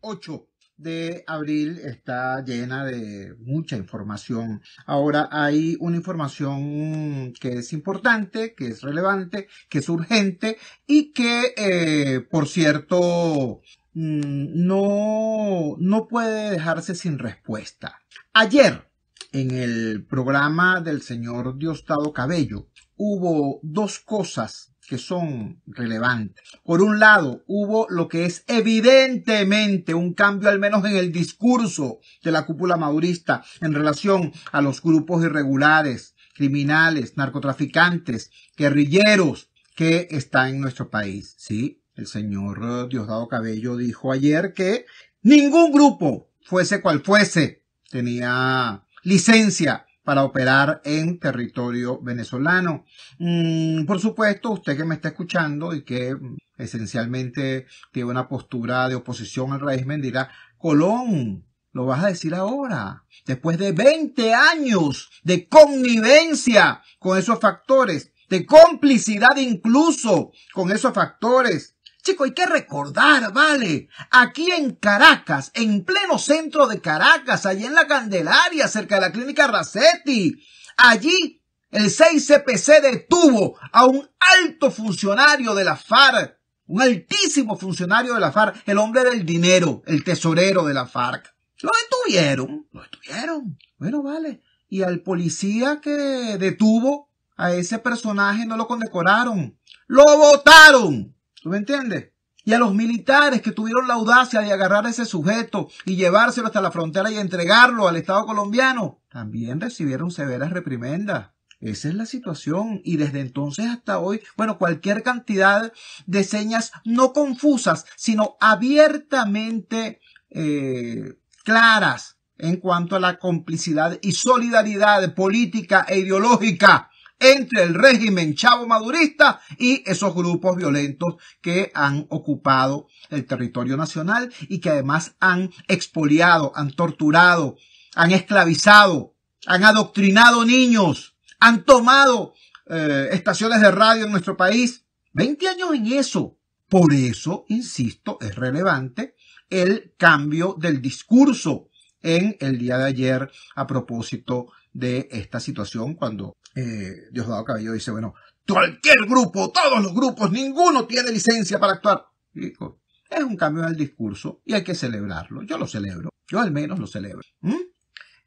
8 de abril está llena de mucha información. Ahora hay una información que es importante, que es relevante, que es urgente y que, eh, por cierto, mm, no, no puede dejarse sin respuesta. Ayer, en el programa del señor Diosdado Cabello, hubo dos cosas que son relevantes. Por un lado, hubo lo que es evidentemente un cambio al menos en el discurso de la cúpula maurista en relación a los grupos irregulares, criminales, narcotraficantes, guerrilleros que están en nuestro país. Sí, el señor Diosdado Cabello dijo ayer que ningún grupo, fuese cual fuese, tenía licencia para operar en territorio venezolano. Mm, por supuesto, usted que me está escuchando y que mm, esencialmente tiene una postura de oposición al régimen dirá, Colón, lo vas a decir ahora, después de 20 años de connivencia con esos factores, de complicidad incluso con esos factores, Chico, hay que recordar, vale. Aquí en Caracas, en pleno centro de Caracas, allí en la Candelaria, cerca de la clínica Racetti, allí el 6CPC detuvo a un alto funcionario de la FARC, un altísimo funcionario de la FARC, el hombre del dinero, el tesorero de la FARC. Lo detuvieron, lo detuvieron. Bueno, vale. Y al policía que detuvo a ese personaje no lo condecoraron, lo votaron. ¿Tú me entiendes? Y a los militares que tuvieron la audacia de agarrar a ese sujeto y llevárselo hasta la frontera y entregarlo al Estado colombiano, también recibieron severas reprimendas. Esa es la situación. Y desde entonces hasta hoy, bueno, cualquier cantidad de señas no confusas, sino abiertamente eh, claras en cuanto a la complicidad y solidaridad política e ideológica entre el régimen chavo madurista y esos grupos violentos que han ocupado el territorio nacional y que además han expoliado, han torturado, han esclavizado, han adoctrinado niños, han tomado eh, estaciones de radio en nuestro país. 20 años en eso. Por eso, insisto, es relevante el cambio del discurso en el día de ayer a propósito de esta situación cuando eh, Diosdado Cabello dice, bueno, cualquier grupo, todos los grupos, ninguno tiene licencia para actuar. es un cambio del discurso y hay que celebrarlo. Yo lo celebro, yo al menos lo celebro. ¿Mm?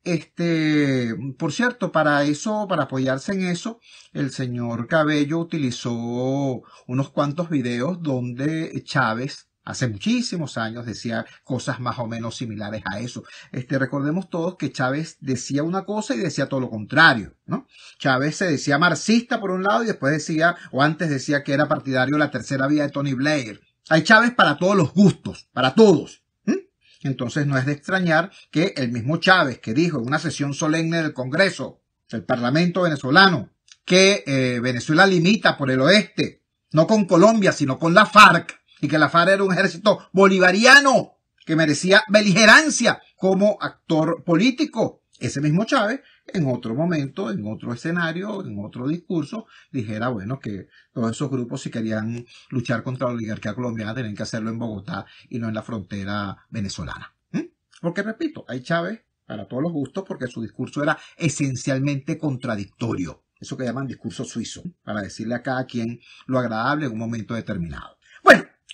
Este, por cierto, para eso, para apoyarse en eso, el señor Cabello utilizó unos cuantos videos donde Chávez hace muchísimos años decía cosas más o menos similares a eso. Este, recordemos todos que Chávez decía una cosa y decía todo lo contrario, ¿no? Chávez se decía marxista por un lado y después decía, o antes decía que era partidario de la tercera vía de Tony Blair. Hay Chávez para todos los gustos, para todos. Entonces no es de extrañar que el mismo Chávez que dijo en una sesión solemne del Congreso, del Parlamento venezolano, que eh, Venezuela limita por el oeste, no con Colombia, sino con la FARC, y que la FARC era un ejército bolivariano que merecía beligerancia como actor político. Ese mismo Chávez, en otro momento, en otro escenario, en otro discurso, dijera, bueno, que todos esos grupos si querían luchar contra la oligarquía colombiana tenían que hacerlo en Bogotá y no en la frontera venezolana. Porque, repito, hay Chávez para todos los gustos porque su discurso era esencialmente contradictorio. Eso que llaman discurso suizo, para decirle a cada quien lo agradable en un momento determinado.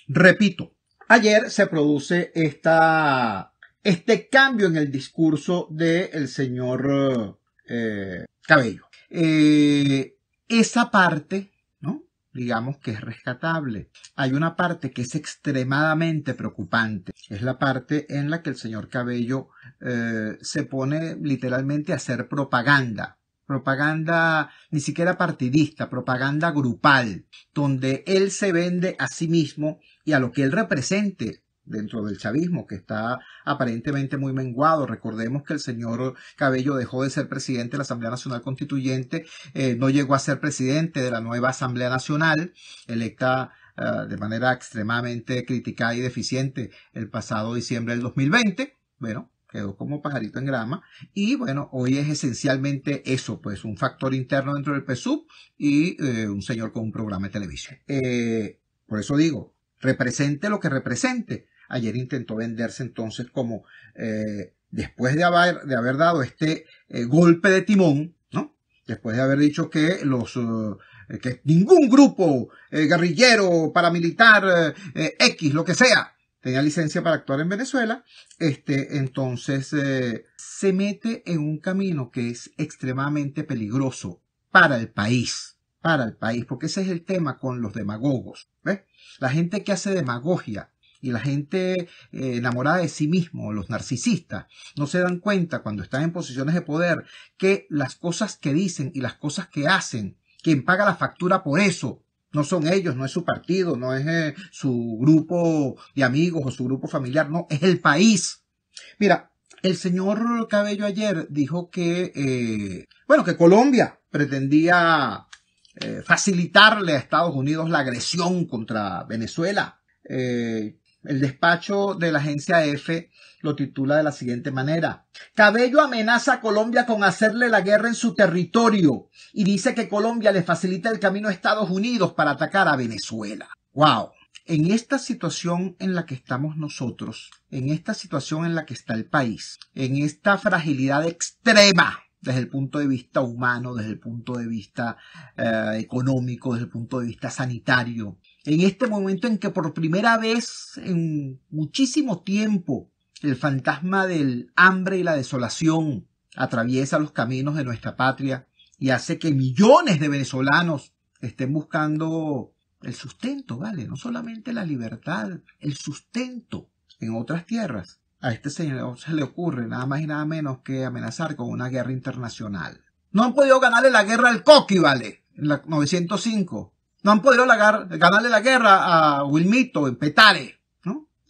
Repito, ayer se produce esta, este cambio en el discurso del señor eh, Cabello. Eh, esa parte, ¿no? digamos que es rescatable. Hay una parte que es extremadamente preocupante. Es la parte en la que el señor Cabello eh, se pone literalmente a hacer propaganda propaganda ni siquiera partidista, propaganda grupal, donde él se vende a sí mismo y a lo que él represente dentro del chavismo, que está aparentemente muy menguado. Recordemos que el señor Cabello dejó de ser presidente de la Asamblea Nacional Constituyente, eh, no llegó a ser presidente de la nueva Asamblea Nacional, electa eh, de manera extremadamente criticada y deficiente el pasado diciembre del 2020. Bueno, quedó como pajarito en grama. Y bueno, hoy es esencialmente eso, pues un factor interno dentro del PSUV y eh, un señor con un programa de televisión. Eh, por eso digo, represente lo que represente. Ayer intentó venderse entonces como, eh, después de haber, de haber dado este golpe de timón, ¿no? Después de haber dicho que los... que ningún grupo guerrillero, paramilitar, X, lo que sea, tenía licencia para actuar en Venezuela, este, entonces eh, se mete en un camino que es extremadamente peligroso para el país, para el país, porque ese es el tema con los demagogos. La gente que hace demagogia y la gente eh, enamorada de sí mismo, los narcisistas, no se dan cuenta cuando están en posiciones de poder que las cosas que dicen y las cosas que hacen, quien paga la factura por eso no son ellos, no es su partido, no es eh, su grupo de amigos o su grupo familiar, no, es el país. Mira, el señor Cabello ayer dijo que, eh, bueno, que Colombia pretendía eh, facilitarle a Estados Unidos la agresión contra Venezuela. el despacho de la agencia EFE lo titula de la siguiente manera. Cabello amenaza a Colombia con hacerle la guerra en su territorio y dice que Colombia le facilita el camino a Estados Unidos para atacar a Venezuela. ¡Wow! En esta situación en la que estamos nosotros, en esta situación en la que está el país, en esta fragilidad extrema desde el punto de vista humano, desde el punto de vista eh, económico, desde el punto de vista sanitario. En este momento en que por primera vez en muchísimo tiempo el fantasma del hambre y la desolación atraviesa los caminos de nuestra patria y hace que millones de venezolanos estén buscando el sustento, ¿vale? No solamente la libertad, el sustento en otras tierras. A este señor se le ocurre nada más y nada menos que amenazar con una guerra internacional. No han podido ganarle la guerra al Coqui, ¿vale? En la 905. No han podido ganarle la guerra a Wilmito en Petare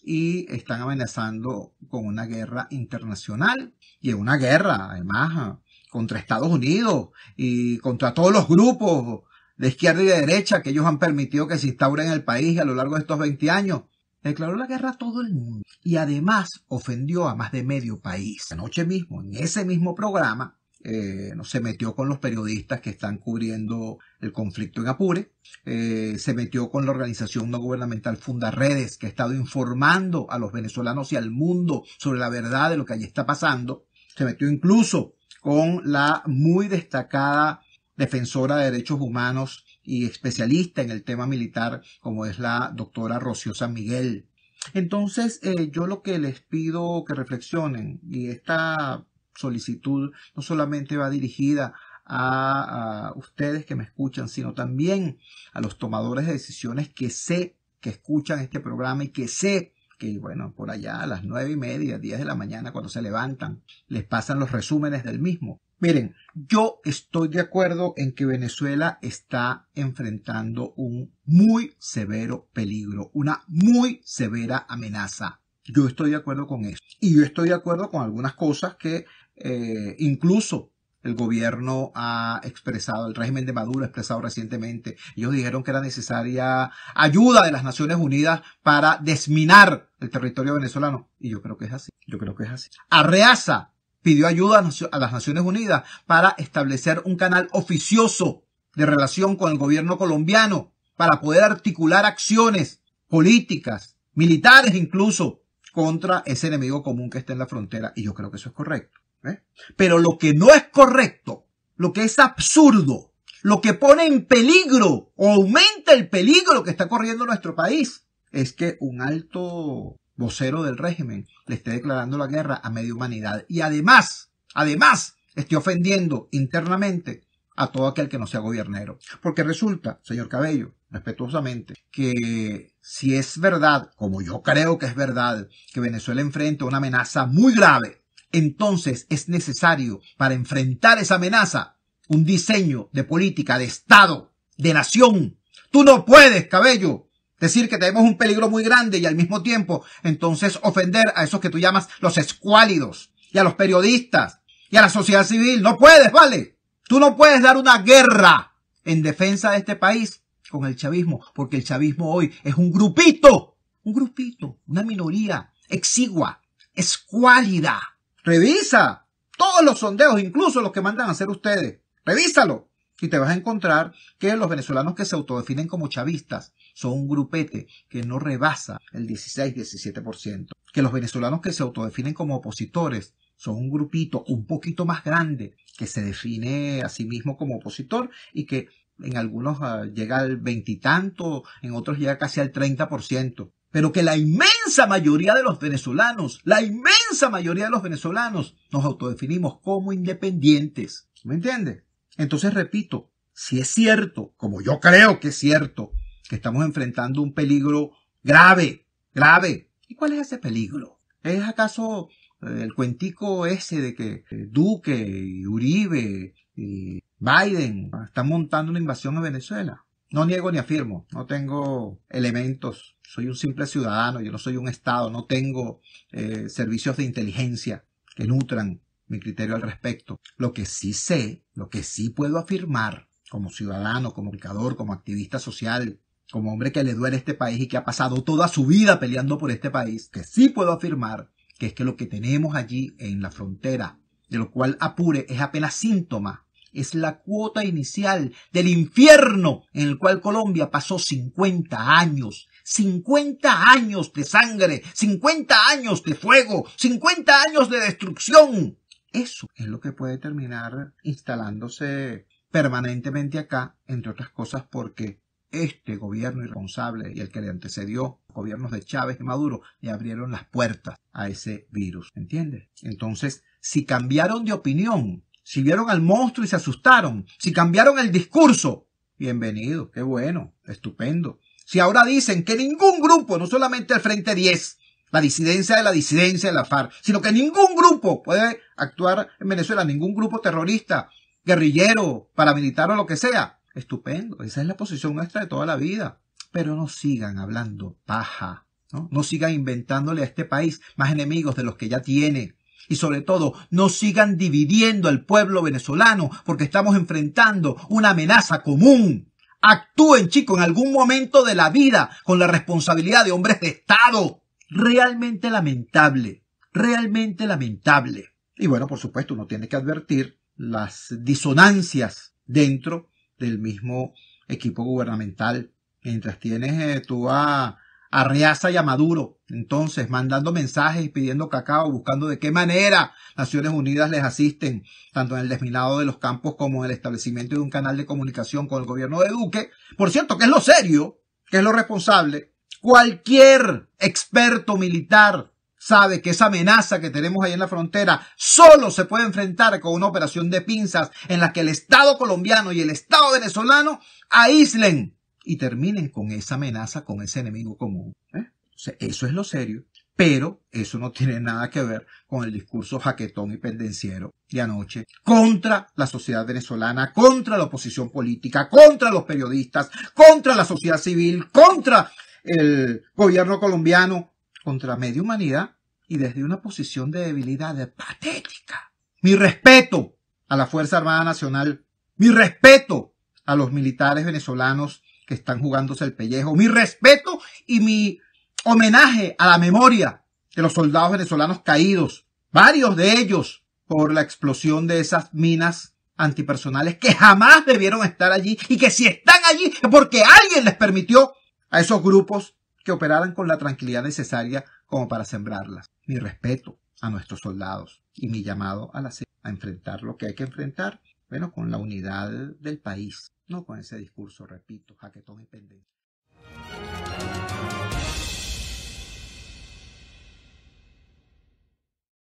y están amenazando con una guerra internacional y es una guerra además contra Estados Unidos y contra todos los grupos de izquierda y de derecha que ellos han permitido que se instauren en el país a lo largo de estos 20 años. Declaró la guerra a todo el mundo y además ofendió a más de medio país. Anoche mismo, en ese mismo programa, eh, se metió con los periodistas que están cubriendo el conflicto en Apure. Eh, se metió con la organización no gubernamental Fundaredes, que ha estado informando a los venezolanos y al mundo sobre la verdad de lo que allí está pasando. Se metió incluso con la muy destacada defensora de derechos humanos y especialista en el tema militar, como es la doctora Rociosa Miguel. Entonces, eh, yo lo que les pido que reflexionen, y esta solicitud no solamente va dirigida a, ustedes que me escuchan, sino también a los tomadores de decisiones que sé que escuchan este programa y que sé que, bueno, por allá a las nueve y media, diez de la mañana, cuando se levantan, les pasan los resúmenes del mismo. Miren, yo estoy de acuerdo en que Venezuela está enfrentando un muy severo peligro, una muy severa amenaza. Yo estoy de acuerdo con eso. Y yo estoy de acuerdo con algunas cosas que eh, incluso el gobierno ha expresado, el régimen de Maduro ha expresado recientemente. Ellos dijeron que era necesaria ayuda de las Naciones Unidas para desminar el territorio venezolano. Y yo creo que es así. Yo creo que es así. Arreaza pidió ayuda a las Naciones Unidas para establecer un canal oficioso de relación con el gobierno colombiano para poder articular acciones políticas, militares incluso, contra ese enemigo común que está en la frontera. Y yo creo que eso es correcto. ¿Eh? Pero lo que no es correcto, lo que es absurdo, lo que pone en peligro o aumenta el peligro que está corriendo nuestro país, es que un alto vocero del régimen le esté declarando la guerra a media humanidad y además, además, esté ofendiendo internamente a todo aquel que no sea gobernero. Porque resulta, señor Cabello, respetuosamente, que si es verdad, como yo creo que es verdad, que Venezuela enfrenta una amenaza muy grave entonces es necesario para enfrentar esa amenaza un diseño de política de Estado, de nación. Tú no puedes, cabello, decir que tenemos un peligro muy grande y al mismo tiempo entonces ofender a esos que tú llamas los escuálidos y a los periodistas y a la sociedad civil. No puedes, ¿vale? Tú no puedes dar una guerra en defensa de este país con el chavismo, porque el chavismo hoy es un grupito, un grupito, una minoría exigua, escuálida Revisa todos los sondeos, incluso los que mandan a hacer ustedes. Revísalo. Y te vas a encontrar que los venezolanos que se autodefinen como chavistas son un grupete que no rebasa el 16-17%. Que los venezolanos que se autodefinen como opositores son un grupito un poquito más grande que se define a sí mismo como opositor y que en algunos ah, llega al veintitanto, en otros llega casi al 30% pero que la inmensa mayoría de los venezolanos, la inmensa mayoría de los venezolanos nos autodefinimos como independientes. ¿Me entiende? Entonces, repito, si es cierto, como yo creo que es cierto, que estamos enfrentando un peligro grave, grave. ¿Y cuál es ese peligro? ¿Es acaso eh, el cuentico ese de que eh, Duque, y Uribe y Biden están montando una invasión a Venezuela? No niego ni afirmo, no tengo elementos, soy un simple ciudadano, yo no soy un Estado, no tengo eh, servicios de inteligencia que nutran mi criterio al respecto. Lo que sí sé, lo que sí puedo afirmar como ciudadano, como educador, como activista social, como hombre que le duele este país y que ha pasado toda su vida peleando por este país, que sí puedo afirmar que es que lo que tenemos allí en la frontera, de lo cual Apure es apenas síntoma es la cuota inicial del infierno en el cual Colombia pasó 50 años. 50 años de sangre, 50 años de fuego, 50 años de destrucción. Eso es lo que puede terminar instalándose permanentemente acá, entre otras cosas porque este gobierno irresponsable y el que le antecedió, gobiernos de Chávez y Maduro, le abrieron las puertas a ese virus, ¿entiendes? Entonces, si cambiaron de opinión si vieron al monstruo y se asustaron, si cambiaron el discurso, bienvenido, qué bueno, estupendo. Si ahora dicen que ningún grupo, no solamente el Frente 10, la disidencia de la disidencia de la FARC, sino que ningún grupo puede actuar en Venezuela, ningún grupo terrorista, guerrillero, paramilitar o lo que sea, estupendo, esa es la posición nuestra de toda la vida. Pero no sigan hablando paja, ¿no? no sigan inventándole a este país más enemigos de los que ya tiene. Y sobre todo, no sigan dividiendo al pueblo venezolano porque estamos enfrentando una amenaza común. Actúen, chicos, en algún momento de la vida con la responsabilidad de hombres de Estado. Realmente lamentable, realmente lamentable. Y bueno, por supuesto, uno tiene que advertir las disonancias dentro del mismo equipo gubernamental. Mientras tienes eh, tú a a y a Maduro, entonces mandando mensajes y pidiendo cacao, buscando de qué manera Naciones Unidas les asisten, tanto en el desminado de los campos como en el establecimiento de un canal de comunicación con el gobierno de Duque. Por cierto, que es lo serio, que es lo responsable. Cualquier experto militar sabe que esa amenaza que tenemos ahí en la frontera solo se puede enfrentar con una operación de pinzas en la que el Estado colombiano y el Estado venezolano aíslen y terminen con esa amenaza, con ese enemigo común. ¿eh? eso es lo serio. Pero eso no tiene nada que ver con el discurso jaquetón y pendenciero de anoche contra la sociedad venezolana, contra la oposición política, contra los periodistas, contra la sociedad civil, contra el gobierno colombiano, contra media humanidad y desde una posición de debilidad patética. Mi respeto a la Fuerza Armada Nacional, mi respeto a los militares venezolanos que están jugándose el pellejo. Mi respeto y mi homenaje a la memoria de los soldados venezolanos caídos, varios de ellos por la explosión de esas minas antipersonales que jamás debieron estar allí y que si están allí es porque alguien les permitió a esos grupos que operaran con la tranquilidad necesaria como para sembrarlas. Mi respeto a nuestros soldados y mi llamado a, la, a enfrentar lo que hay que enfrentar, bueno, con la unidad del país, no con ese discurso, repito, jaquetón y pendencia.